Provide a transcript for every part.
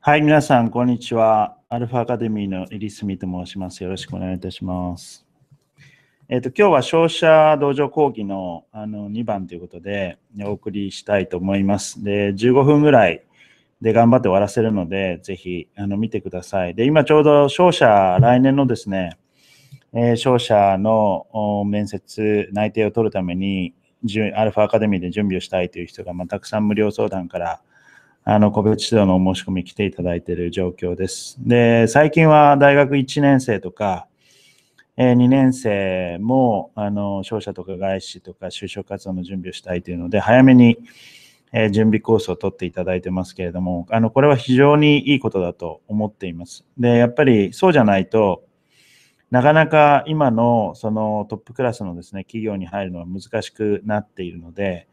はい、皆さん、こんにちは。アルファアカデミーのエリスミと申します。よろしくお願いいたします。えっ、ー、と、今日は消費者同情講義のあの2番ということで、お送りしたいと思います。で、15分ぐらいで頑張って終わらせるので、ぜひあの見てください。で、今ちょうど商社、来年のですね、えー、商社の面接、内定を取るために、アルファアカデミーで準備をしたいという人が、まあ、たくさん無料相談からあの、個別指導のお申し込み来ていただいている状況です。で、最近は大学1年生とか、え2年生も、あの、商社とか外資とか就職活動の準備をしたいというので、早めに、え準備コースを取っていただいてますけれども、あの、これは非常にいいことだと思っています。で、やっぱりそうじゃないと、なかなか今のそのトップクラスのですね、企業に入るのは難しくなっているので、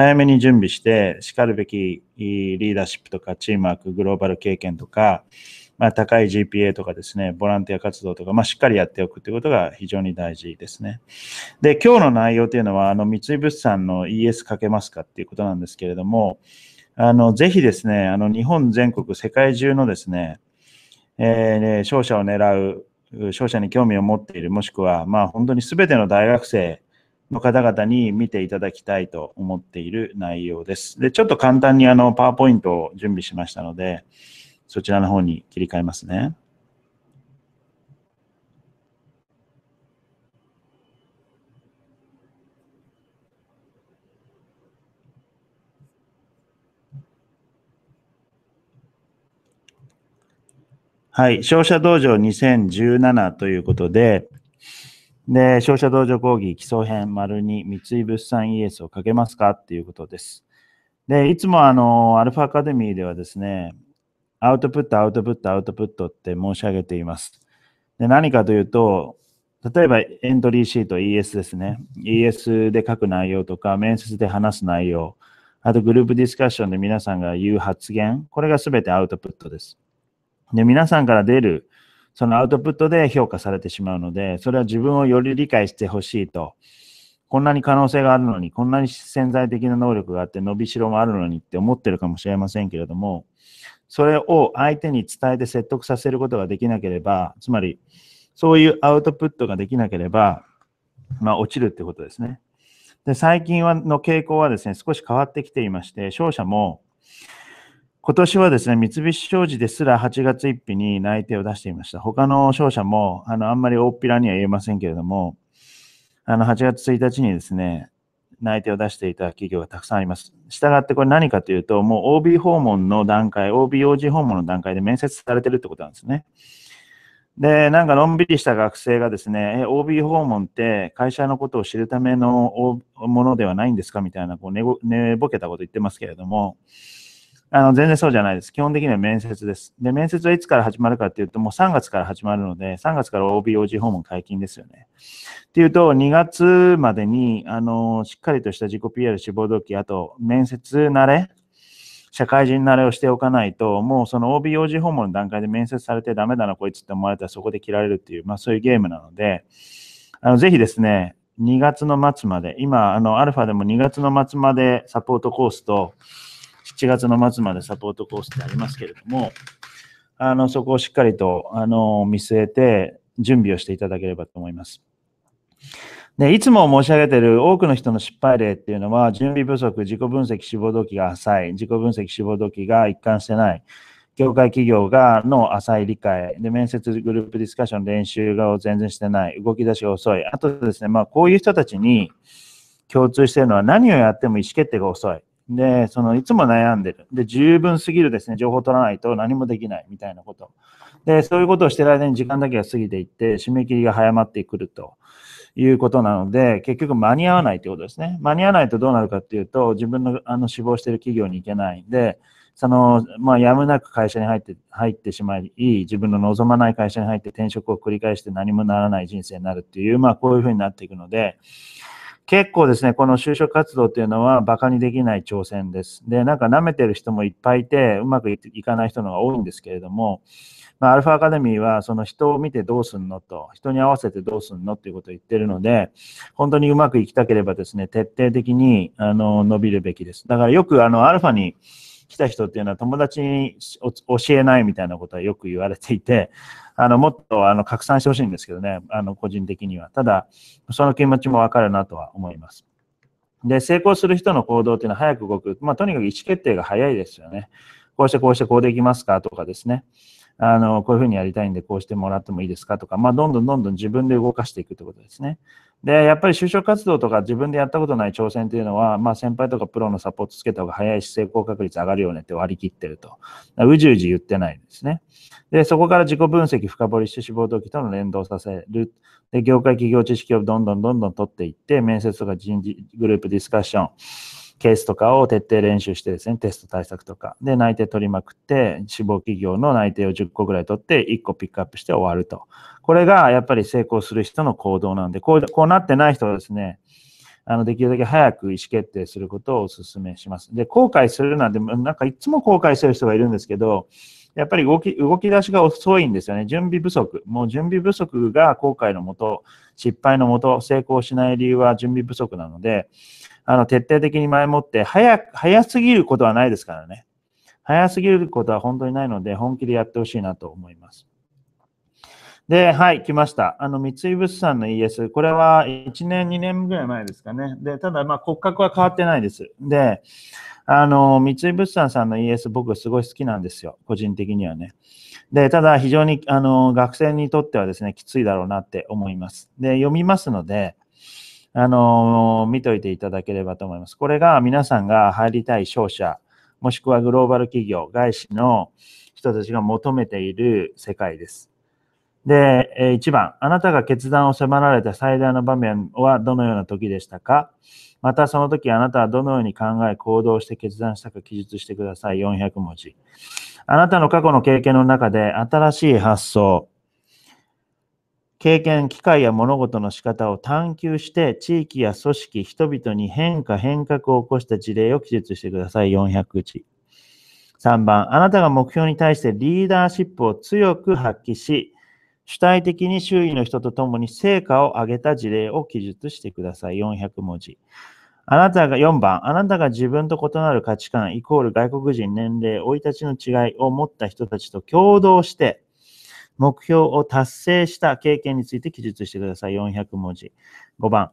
早めに準備して、しかるべきリーダーシップとか、チームワーク、グローバル経験とか、まあ、高い GPA とかですね、ボランティア活動とか、まあ、しっかりやっておくということが非常に大事ですね。で、今日の内容というのは、あの、三井物産の ES かけますかっていうことなんですけれども、あの、ぜひですね、あの、日本全国、世界中のですね、えー、商社を狙う、商社に興味を持っている、もしくは、まあ、本当に全ての大学生の方々に見ていただきたいと思っている内容です。で、ちょっと簡単にあの、パワーポイントを準備しましたので、そちらの方に切り替えますね。はい、勝者道場2017ということで、で、消費者場講義基礎編丸2、三井物産イエスをかけますかっていうことです。で、いつもあの、アルファアカデミーではですね、アウトプット、アウトプット、アウトプットって申し上げています。で、何かというと、例えばエントリーシート ES ですね。ES で書く内容とか、面接で話す内容、あとグループディスカッションで皆さんが言う発言、これが全てアウトプットです。で、皆さんから出るそのアウトプットで評価されてしまうので、それは自分をより理解してほしいと、こんなに可能性があるのに、こんなに潜在的な能力があって、伸びしろもあるのにって思ってるかもしれませんけれども、それを相手に伝えて説得させることができなければ、つまり、そういうアウトプットができなければ、まあ、落ちるってことですね。で、最近はの傾向はですね、少し変わってきていまして、勝者も、今年はですね、三菱商事ですら8月1日に内定を出していました。他の商社も、あの、あんまり大っぴらには言えませんけれども、あの、8月1日にですね、内定を出していた企業がたくさんあります。したがってこれ何かというと、もう OB 訪問の段階、OBOG 訪問の段階で面接されてるってことなんですね。で、なんかのんびりした学生がですね、OB 訪問って会社のことを知るためのものではないんですかみたいな、こう寝ぼけたこと言ってますけれども、あの、全然そうじゃないです。基本的には面接です。で、面接はいつから始まるかっていうと、もう3月から始まるので、3月から OBOG 訪問解禁ですよね。っていうと、2月までに、あの、しっかりとした自己 PR 志望動機、あと、面接慣れ、社会人慣れをしておかないと、もうその OBOG 訪問の段階で面接されてダメだな、こいつって思われたらそこで切られるっていう、まあそういうゲームなので、あの、ぜひですね、2月の末まで、今、あの、アルファでも2月の末までサポートコースと、7月の末までサポートコースってありますけれども、あの、そこをしっかりと、あの、見据えて、準備をしていただければと思います。で、いつも申し上げている多くの人の失敗例っていうのは、準備不足、自己分析、志望動機が浅い、自己分析、志望動機が一貫してない、業界企業がの浅い理解、で、面接、グループディスカッション、練習が全然してない、動き出しが遅い。あとですね、まあ、こういう人たちに共通しているのは、何をやっても意思決定が遅い。で、そのいつも悩んでる。で、十分すぎるですね、情報を取らないと何もできないみたいなこと。で、そういうことをしてる間に時間だけが過ぎていって、締め切りが早まってくるということなので、結局間に合わないということですね。間に合わないとどうなるかっていうと、自分のあの死亡してる企業に行けないんで、その、まあ、やむなく会社に入って、入ってしまい、自分の望まない会社に入って転職を繰り返して何もならない人生になるっていう、まあ、こういうふうになっていくので、結構ですね、この就職活動っていうのは馬鹿にできない挑戦です。で、なんか舐めてる人もいっぱいいて、うまくいかない人のが多いんですけれども、まあ、アルファアカデミーはその人を見てどうすんのと、人に合わせてどうすんのっていうことを言ってるので、本当にうまくいきたければですね、徹底的にあの伸びるべきです。だからよくあのアルファに、来た人っていうのは友達に教えないみたいなことはよく言われていて、あの、もっとあの拡散してほしいんですけどね、あの、個人的には。ただ、その気持ちもわかるなとは思います。で、成功する人の行動っていうのは早く動く。まあ、とにかく意思決定が早いですよね。こうしてこうしてこうできますかとかですね。あの、こういうふうにやりたいんで、こうしてもらってもいいですかとか、まあ、どんどんどんどん自分で動かしていくってことですね。で、やっぱり就職活動とか自分でやったことない挑戦っていうのは、まあ先輩とかプロのサポートつけた方が早いし、成功確率上がるよねって割り切ってると。うじうじ言ってないんですね。で、そこから自己分析深掘りして志望動機との連動させる。で、業界企業知識をどんどんどんどん取っていって、面接とか人事グループディスカッション。ケースとかを徹底練習してですね、テスト対策とか。で、内定取りまくって、志望企業の内定を10個ぐらい取って、1個ピックアップして終わると。これがやっぱり成功する人の行動なんで、こうこうなってない人はですね、あの、できるだけ早く意思決定することをお勧めします。で、後悔するなんて、なんかいつも後悔してる人がいるんですけど、やっぱり動き、動き出しが遅いんですよね。準備不足。もう準備不足が後悔のもと、失敗のもと、成功しない理由は準備不足なので、あの、徹底的に前もって、早、早すぎることはないですからね。早すぎることは本当にないので、本気でやってほしいなと思います。で、はい、来ました。あの、三井物産の ES、これは1年、2年ぐらい前ですかね。で、ただ、まあ、骨格は変わってないです。で、あの、三井物産さんの ES、僕すごい好きなんですよ。個人的にはね。で、ただ、非常に、あの、学生にとってはですね、きついだろうなって思います。で、読みますので、あの、見といていただければと思います。これが皆さんが入りたい商社、もしくはグローバル企業、外資の人たちが求めている世界です。で、1番、あなたが決断を迫られた最大の場面はどのような時でしたかまたその時あなたはどのように考え、行動して決断したか記述してください。400文字。あなたの過去の経験の中で新しい発想、経験、機会や物事の仕方を探求して、地域や組織、人々に変化、変革を起こした事例を記述してください。400字。3番、あなたが目標に対してリーダーシップを強く発揮し、主体的に周囲の人と共に成果を上げた事例を記述してください。400文字。あなたが、4番、あなたが自分と異なる価値観、イコール外国人、年齢、老い立ちの違いを持った人たちと共同して、目標を達成した経験について記述してください。400文字。5番、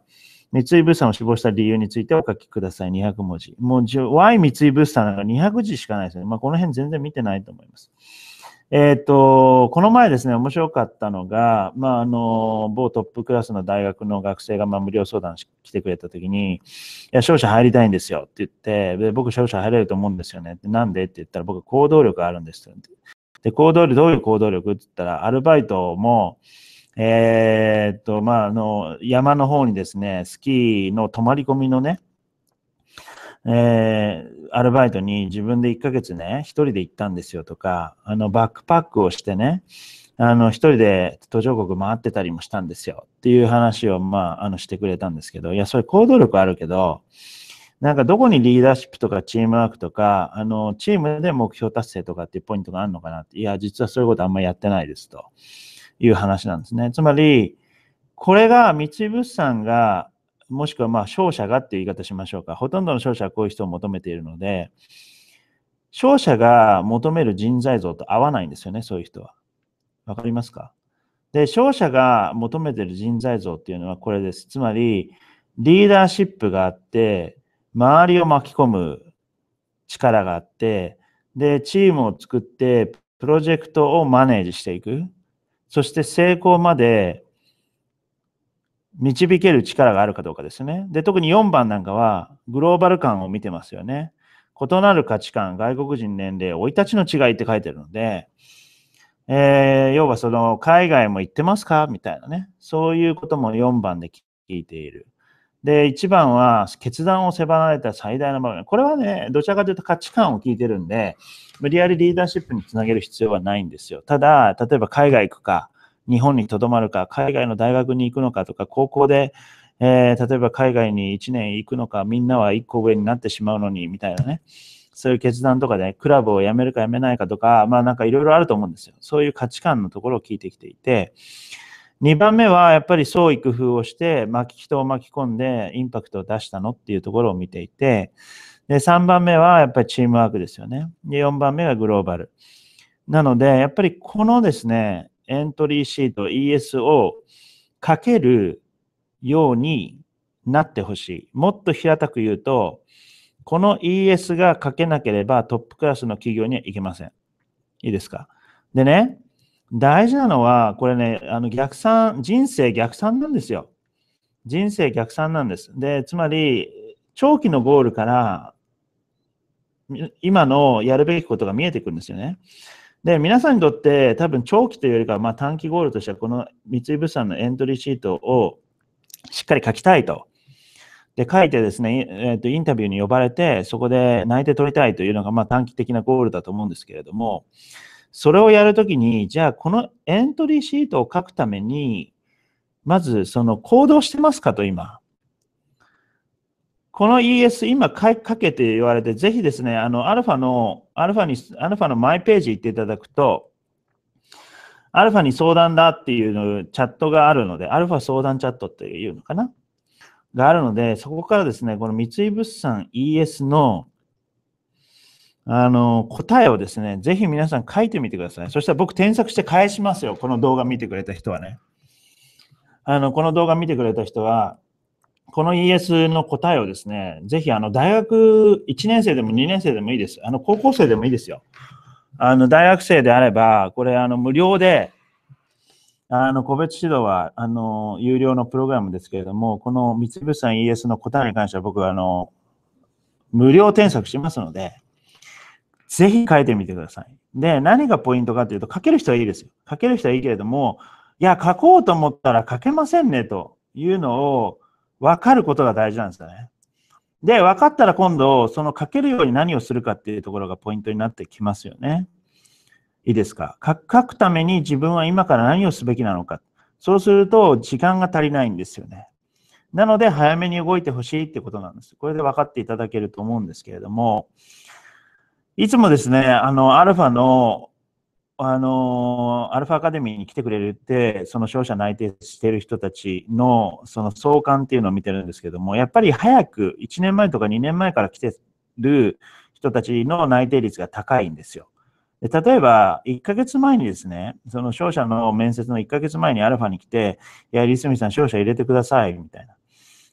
三井物産を死亡した理由についてお書きください。200文字。もう、Y 三井物産なんか200字しかないですね。まあ、この辺全然見てないと思います。えっ、ー、と、この前ですね、面白かったのが、まあ、あの、某トップクラスの大学の学生が、まあ、無料相談し来てくれたときに、いや、商社入りたいんですよって言って、で僕、商社入れると思うんですよね。なんでって言ったら、僕、行動力あるんですで、行動力、どういう行動力って言ったら、アルバイトも、えっ、ー、と、まあ、あの、山の方にですね、スキーの泊まり込みのね、えー、アルバイトに自分で1ヶ月ね、一人で行ったんですよとか、あの、バックパックをしてね、あの、一人で途上国回ってたりもしたんですよっていう話を、まあ、あの、してくれたんですけど、いや、それ行動力あるけど、なんかどこにリーダーシップとかチームワークとか、あの、チームで目標達成とかっていうポイントがあるのかなって、いや、実はそういうことあんまりやってないですという話なんですね。つまり、これが三井物産がもしくはまあ勝者がっていう言い方しましょうか。ほとんどの勝者はこういう人を求めているので、勝者が求める人材像と合わないんですよね、そういう人は。わかりますかで、勝者が求めてる人材像っていうのはこれです。つまり、リーダーシップがあって、周りを巻き込む力があって、で、チームを作って、プロジェクトをマネージしていく。そして成功まで導ける力があるかどうかですね。で、特に4番なんかは、グローバル感を見てますよね。異なる価値観、外国人年齢、生い立ちの違いって書いてるので、えー、要はその、海外も行ってますかみたいなね。そういうことも4番で聞いている。で、1番は、決断を迫られた最大の場面。これはね、どちらかというと価値観を聞いてるんで、無理やりリーダーシップにつなげる必要はないんですよ。ただ、例えば海外行くか、日本にとどまるか、海外の大学に行くのかとか、高校で、えー、例えば海外に1年行くのか、みんなは1個上になってしまうのに、みたいなね。そういう決断とかで、クラブを辞めるか辞めないかとか、まあなんかいろいろあると思うんですよ。そういう価値観のところを聞いてきていて、2番目はやっぱり創意工夫をして、巻き人を巻き込んでインパクトを出したのっていうところを見ていて、で、3番目はやっぱりチームワークですよね。で、4番目がグローバル。なので、やっぱりこのですね、エントリーシート ES を書けるようになってほしい。もっと平たく言うと、この ES が書けなければトップクラスの企業にはいけません。いいですかでね、大事なのは、これね、あの逆算、人生逆算なんですよ。人生逆算なんです。で、つまり、長期のゴールから、今のやるべきことが見えてくるんですよね。で、皆さんにとって多分長期というよりかは、まあ、短期ゴールとしては、この三井物産のエントリーシートをしっかり書きたいと。で、書いてですね、えーと、インタビューに呼ばれて、そこで内定取りたいというのが、まあ、短期的なゴールだと思うんですけれども、それをやるときに、じゃあこのエントリーシートを書くために、まずその行動してますかと今。この ES、今かけて言われて、ぜひですね、あの、アルファの、アルファに、アルファのマイページ行っていただくと、アルファに相談だっていうのチャットがあるので、アルファ相談チャットっていうのかながあるので、そこからですね、この三井物産 ES の、あの、答えをですね、ぜひ皆さん書いてみてください。そしたら僕添削して返しますよ。この動画見てくれた人はね。あの、この動画見てくれた人は、この ES の答えをですね、ぜひあの大学1年生でも2年生でもいいです。あの高校生でもいいですよ。あの大学生であれば、これあの無料で、あの個別指導はあの有料のプログラムですけれども、この三菱さん ES の答えに関しては僕はあの無料添削しますので、ぜひ書いてみてください。で、何がポイントかというと、書ける人はいいですよ。書ける人はいいけれども、いや、書こうと思ったら書けませんねというのを、分かることが大事なんですよね。で、分かったら今度、その書けるように何をするかっていうところがポイントになってきますよね。いいですか。書くために自分は今から何をすべきなのか。そうすると、時間が足りないんですよね。なので、早めに動いてほしいってことなんです。これで分かっていただけると思うんですけれども、いつもですね、あの、アルファのあのアルファアカデミーに来てくれるって、その商社内定してる人たちの、その相関っていうのを見てるんですけども、やっぱり早く、1年前とか2年前から来てる人たちの内定率が高いんですよ。で例えば、1ヶ月前にですね、その商社の面接の1ヶ月前にアルファに来て、いや、リスミさん、商社入れてください、みたいな。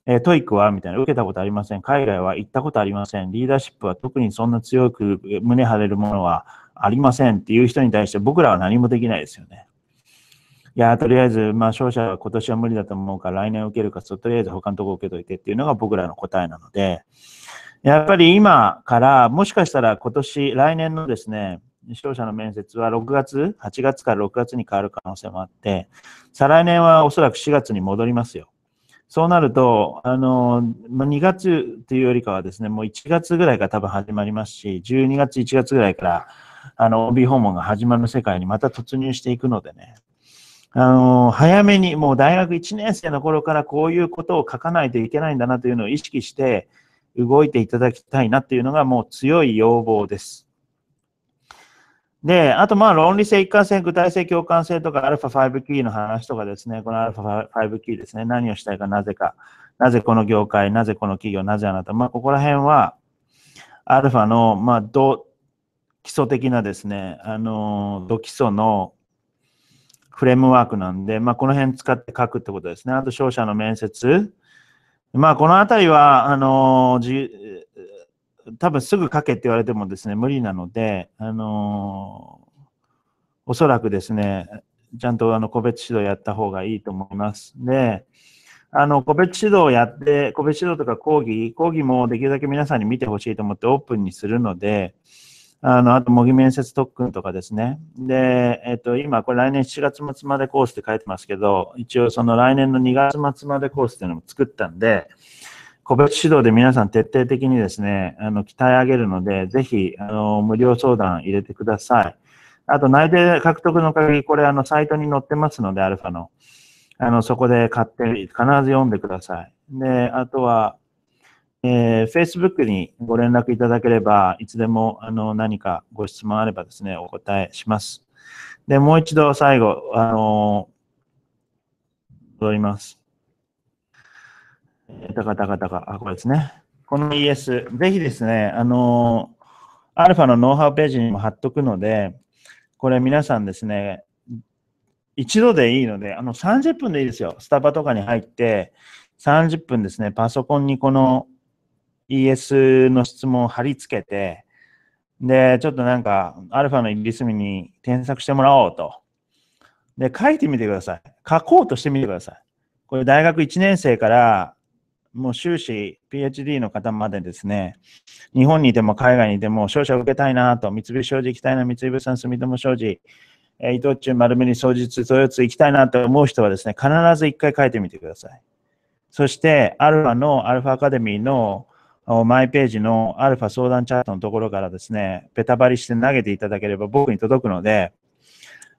えー、トイックはみたいな。受けたことありません。海外は行ったことありません。リーダーシップは特にそんな強く胸張れるものはありませんっていう人に対して僕らは何もできないですよね。いや、とりあえず、まあ、商社は今年は無理だと思うから、来年受けるか、とりあえず他のとこ受けといてっていうのが僕らの答えなので、やっぱり今から、もしかしたら今年、来年のですね、勝者の面接は6月、8月から6月に変わる可能性もあって、再来年はおそらく4月に戻りますよ。そうなると、あの、2月というよりかはですね、もう1月ぐらいから多分始まりますし、12月、1月ぐらいから、あの、OB 訪問が始まる世界にまた突入していくのでね。あの、早めに、もう大学1年生の頃からこういうことを書かないといけないんだなというのを意識して動いていただきたいなというのがもう強い要望です。で、あとまあ論理性、一貫性、具体性、共感性とか、アルファ5キーの話とかですね、このアルファ5キーですね、何をしたいか、なぜか、なぜこの業界、なぜこの企業、なぜあなた、まあここら辺は、アルファの、まあど、基礎的なですね、あの、土基礎のフレームワークなんで、まあ、この辺使って書くってことですね。あと、商社の面接。まあ、このあたりは、あの、じ多分すぐ書けって言われてもですね、無理なので、あの、おそらくですね、ちゃんとあの個別指導やった方がいいと思います。で、あの、個別指導をやって、個別指導とか講義、講義もできるだけ皆さんに見てほしいと思ってオープンにするので、あの、あと模擬面接特訓とかですね。で、えっと、今、これ来年7月末までコースって書いてますけど、一応その来年の2月末までコースっていうのも作ったんで、個別指導で皆さん徹底的にですね、あの、鍛え上げるので、ぜひ、あの、無料相談入れてください。あと、内定獲得の鍵、これ、あの、サイトに載ってますので、アルファの。あの、そこで買って、必ず読んでください。で、あとは、えー、Facebook にご連絡いただければ、いつでもあの何かご質問あればですね、お答えします。で、もう一度最後、あのー、戻ります。たかたかたか、あ、これですね。この ES、ぜひですね、あのー、アルファのノウハウページにも貼っとくので、これ皆さんですね、一度でいいので、あの30分でいいですよ。スタバとかに入って、30分ですね、パソコンにこの ES の質問を貼り付けて、で、ちょっとなんか、アルファのイリスミに添削してもらおうと。で、書いてみてください。書こうとしてみてください。これ、大学1年生から、もう修士、PhD の方までですね、日本にいても海外にいても、商社を受けたいなと、三菱商事行きたいな、三井物産住友商事、伊藤忠丸紅術、実、豊津行きたいなと思う人はですね、必ず一回書いてみてください。そして、アルファのアルファアカデミーのマイページのアルファ相談チャットのところからですね、ペタバリして投げていただければ僕に届くので、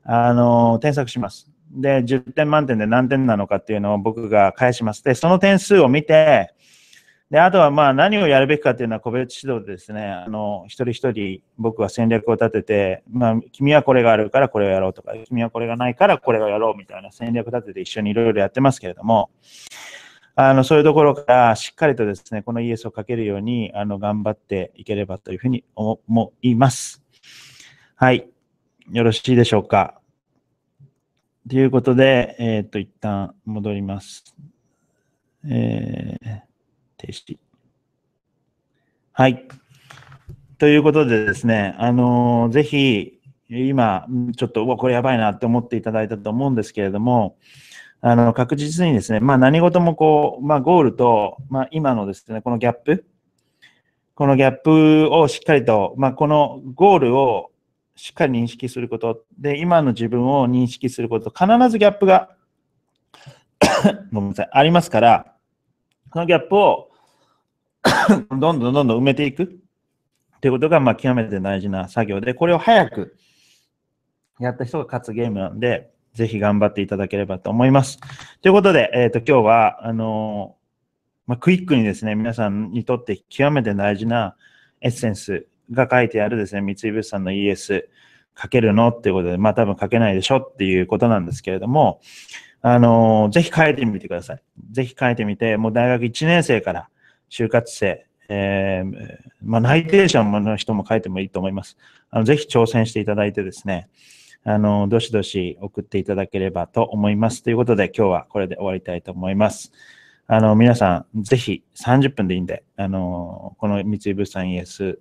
あの、添削します。で、10点満点で何点なのかっていうのを僕が返します。で、その点数を見て、で、あとはまあ何をやるべきかっていうのは個別指導でですね、あの、一人一人僕は戦略を立てて、まあ、君はこれがあるからこれをやろうとか、君はこれがないからこれをやろうみたいな戦略立てて一緒にいろいろやってますけれども、あの、そういうところからしっかりとですね、このイエスをかけるように、あの、頑張っていければというふうに思います。はい。よろしいでしょうか。ということで、えっ、ー、と、一旦戻ります。えー、停止。はい。ということでですね、あのー、ぜひ、今、ちょっと、うわ、これやばいなって思っていただいたと思うんですけれども、あの、確実にですね、まあ何事もこう、まあゴールと、まあ今のですね、このギャップ、このギャップをしっかりと、まあこのゴールをしっかり認識すること、で、今の自分を認識すること、必ずギャップが ごめんなさい、ありますから、このギャップを どんどんどんどん埋めていく。ということが、まあ、極めて大事な作業で、これを早くやった人が勝つゲームなんで、ぜひ頑張っていただければと思います。ということで、えっ、ー、と、今日は、あのまあ、クイックにですね、皆さんにとって極めて大事なエッセンスが書いてあるですね、三井物産の ES 書けるのっていうことで、まあ多分書けないでしょっていうことなんですけれども、あのぜひ書いてみてください。ぜひ書いてみて、もう大学1年生から就活生、えー、まあ、内定者の人も書いてもいいと思います。あのぜひ挑戦していただいてですね、あの、どしどし送っていただければと思います。ということで、今日はこれで終わりたいと思います。あの、皆さん、ぜひ30分でいいんで、あの、この三井物産 ES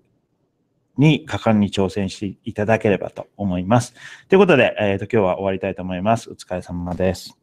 に果敢に挑戦していただければと思います。ということで、えっ、ー、と、今日は終わりたいと思います。お疲れ様です。